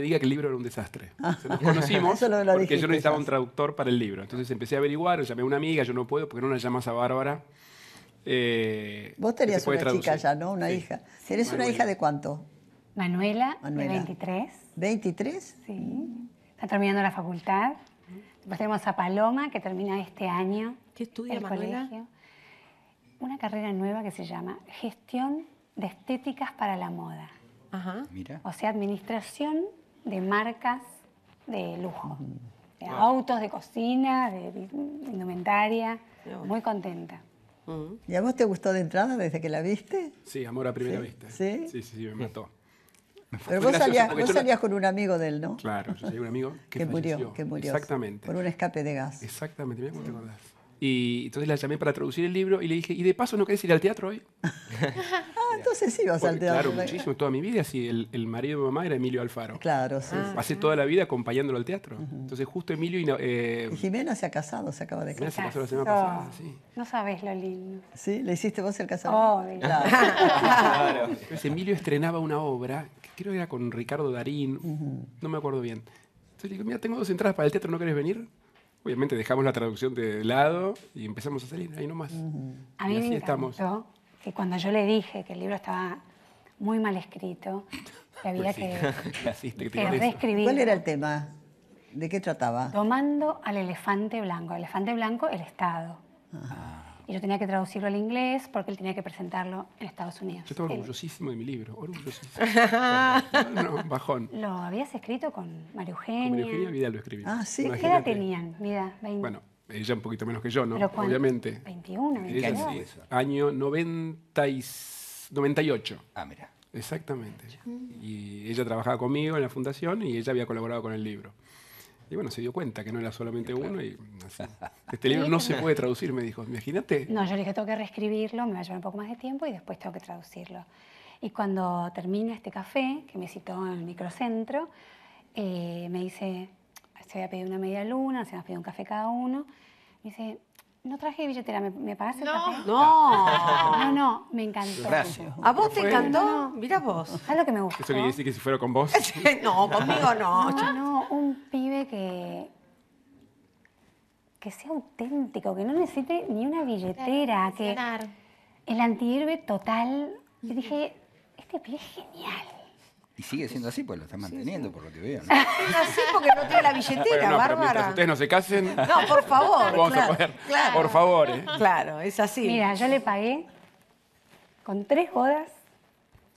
diga que el libro era un desastre. nos conocimos no porque yo necesitaba un traductor para el libro. Entonces empecé a averiguar, llamé a una amiga, yo no puedo porque no la llamas a Bárbara. Eh, Vos tenías una chica ya, ¿no? Una hija. si una hija de cuánto? Manuela, de 23. ¿23? Sí. Está terminando la facultad. Después tenemos a Paloma, que termina este año. ¿Qué estudia Colegio. Una carrera nueva que se llama Gestión de Estéticas para la Moda. Ajá. O sea, administración de marcas de lujo, de autos, de cocina, de, indumentaria, muy contenta. ¿Y a vos te gustó de entrada desde que la viste? Sí, amor a primera vista. ¿Sí? ¿Sí? Sí, me mató. Pero vos salías, salías con un amigo de él, ¿no? Claro, yo salí con un amigo que, que murió. Que murió. Exactamente. Por un escape de gas. Exactamente, Y entonces la llamé para traducir el libro y le dije, ¿y de paso no querés ir al teatro hoy? no sé si iba Claro, muchísimo, toda mi vida. Sí, el, marido de mamá era Emilio Alfaro. Claro, sí. Ah, pasé toda la vida acompañándolo al teatro. Entonces, justo Emilio eh, y. Jimena se ha casado, se acaba de casar. Se casó la semana pasada, oh, sí. No sabes lo lindo. Sí, le hiciste vos el casado? Oh, claro. claro. Entonces, Emilio estrenaba una obra, que creo que era con Ricardo Darín, no me acuerdo bien. Entonces le digo, mira, tengo dos entradas para el teatro, ¿no querés venir? Obviamente dejamos la traducción de lado y empezamos a salir ahí nomás. ahí estamos que cuando yo le dije que el libro estaba muy mal escrito, que había pues que, ¿Cuál era el tema? ¿De qué trataba? Tomando al elefante blanco. elefante blanco, el Estado. Ah. Y yo tenía que traducirlo al inglés porque él tenía que presentarlo en Estados Unidos. Yo estaba orgullosísimo de mi libro, orgullosísimo. bajón. ¿Lo habías escrito con María Eugenia? Con María Eugenia Vidal lo escribí. Ah, sí. ¿Qué edad tenían, Vida? 20. Bueno, ella un poquito menos que yo, ¿no? Obviamente. 21, 21. sí. año 98. Ah, mira. Exactamente. Y ella trabajaba conmigo en la fundación y ella había colaborado con el libro. Y bueno, se dio cuenta que no era solamente uno y Este libro no se puede traducir, me dijo. Imagínate. No, yo le dije, tengo que reescribirlo, me va a llevar un poco más de tiempo y después tengo que traducirlo. Y cuando termina este café, que me citó en el microcentro, eh, me dice, se había pedido una media luna, se había pedido un café cada uno. Me dice, no traje billetera, ¿me, me pagaste el café? No. No, no, me encantó. Gracias. ¿A vos te encantó? Mira vos. Es lo que me gusta. Eso quiere decir que si fuera con vos. no, conmigo no. No, no, un pibe que que sea auténtico, que no necesite ni una billetera, que el antihéroe total. Y dije, este pibe es genial. Y sigue siendo así, pues lo está manteniendo, por lo que veo. ¿no? así porque no tiene la billetera, Bárbara. ustedes no se casen. No, por favor. Vamos a poder, Por favor. ¿eh? Claro, es así. Mira, yo le pagué con tres bodas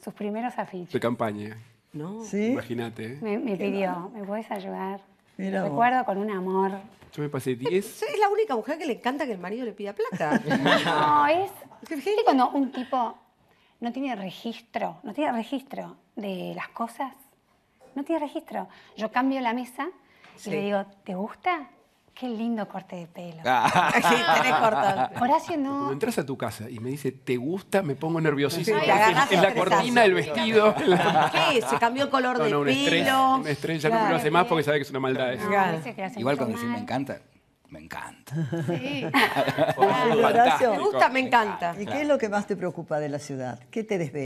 sus primeros afiches. De campaña. No. ¿Sí? Imagínate. ¿eh? Me, pidió, ¿me puedes ayudar? Mira Recuerdo con un amor. Yo me pasé diez... Es la única mujer que le encanta que el marido le pida plata. no, es. ¿Es que cuando un tipo no tiene registro, no tiene registro de las cosas. No tiene registro. Yo cambio la mesa y le digo, ¿te gusta? Qué lindo corte de pelo. Ah. Sí, tenés Horacio no. Cuando entras a tu casa y me dice, ¿te gusta? Me pongo nerviosísimo. Sí, en, la cortina, el vestido. ¿Qué? Se cambió el color no, de pelo. Estrella, estrella no me lo hace más porque sabe que es una maldad. Igual cuando decís, me encanta, me encanta. Sí. Ah, me gusta, me encanta. ¿Y qué es lo que más te preocupa de la ciudad? ¿Qué te desvela?